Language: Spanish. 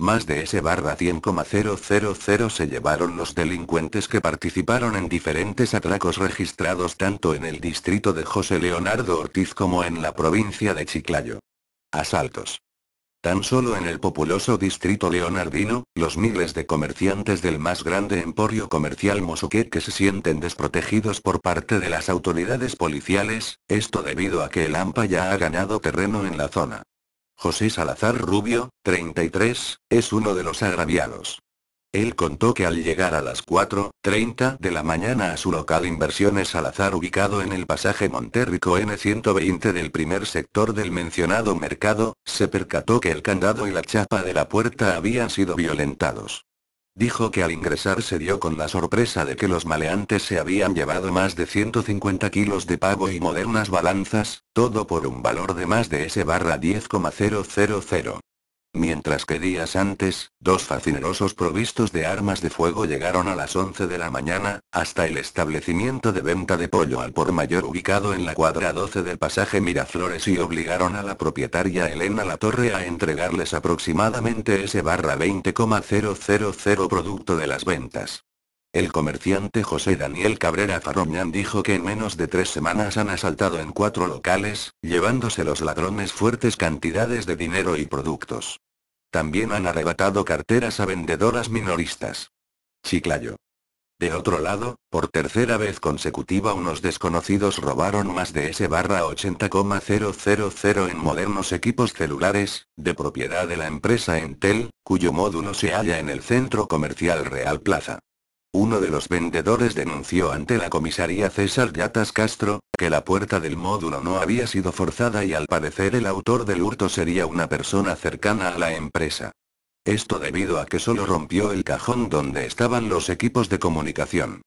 Más de ese barra 100,000 se llevaron los delincuentes que participaron en diferentes atracos registrados tanto en el distrito de José Leonardo Ortiz como en la provincia de Chiclayo. Asaltos. Tan solo en el populoso distrito leonardino, los miles de comerciantes del más grande emporio comercial Mosuquet que se sienten desprotegidos por parte de las autoridades policiales, esto debido a que el AMPA ya ha ganado terreno en la zona. José Salazar Rubio, 33, es uno de los agraviados. Él contó que al llegar a las 4.30 de la mañana a su local Inversiones Salazar ubicado en el pasaje Monterrico N120 del primer sector del mencionado mercado, se percató que el candado y la chapa de la puerta habían sido violentados. Dijo que al ingresar se dio con la sorpresa de que los maleantes se habían llevado más de 150 kilos de pavo y modernas balanzas, todo por un valor de más de S barra 10,000. Mientras que días antes, dos facinerosos provistos de armas de fuego llegaron a las 11 de la mañana, hasta el establecimiento de venta de pollo al por mayor ubicado en la cuadra 12 del pasaje Miraflores y obligaron a la propietaria Elena Latorre a entregarles aproximadamente ese barra 20,000 producto de las ventas. El comerciante José Daniel Cabrera Farroñan dijo que en menos de tres semanas han asaltado en cuatro locales, llevándose los ladrones fuertes cantidades de dinero y productos. También han arrebatado carteras a vendedoras minoristas. Chiclayo. De otro lado, por tercera vez consecutiva unos desconocidos robaron más de s barra 80,000 en modernos equipos celulares, de propiedad de la empresa Entel, cuyo módulo se halla en el centro comercial Real Plaza. Uno de los vendedores denunció ante la comisaría César Yatas Castro, que la puerta del módulo no había sido forzada y al parecer el autor del hurto sería una persona cercana a la empresa. Esto debido a que solo rompió el cajón donde estaban los equipos de comunicación.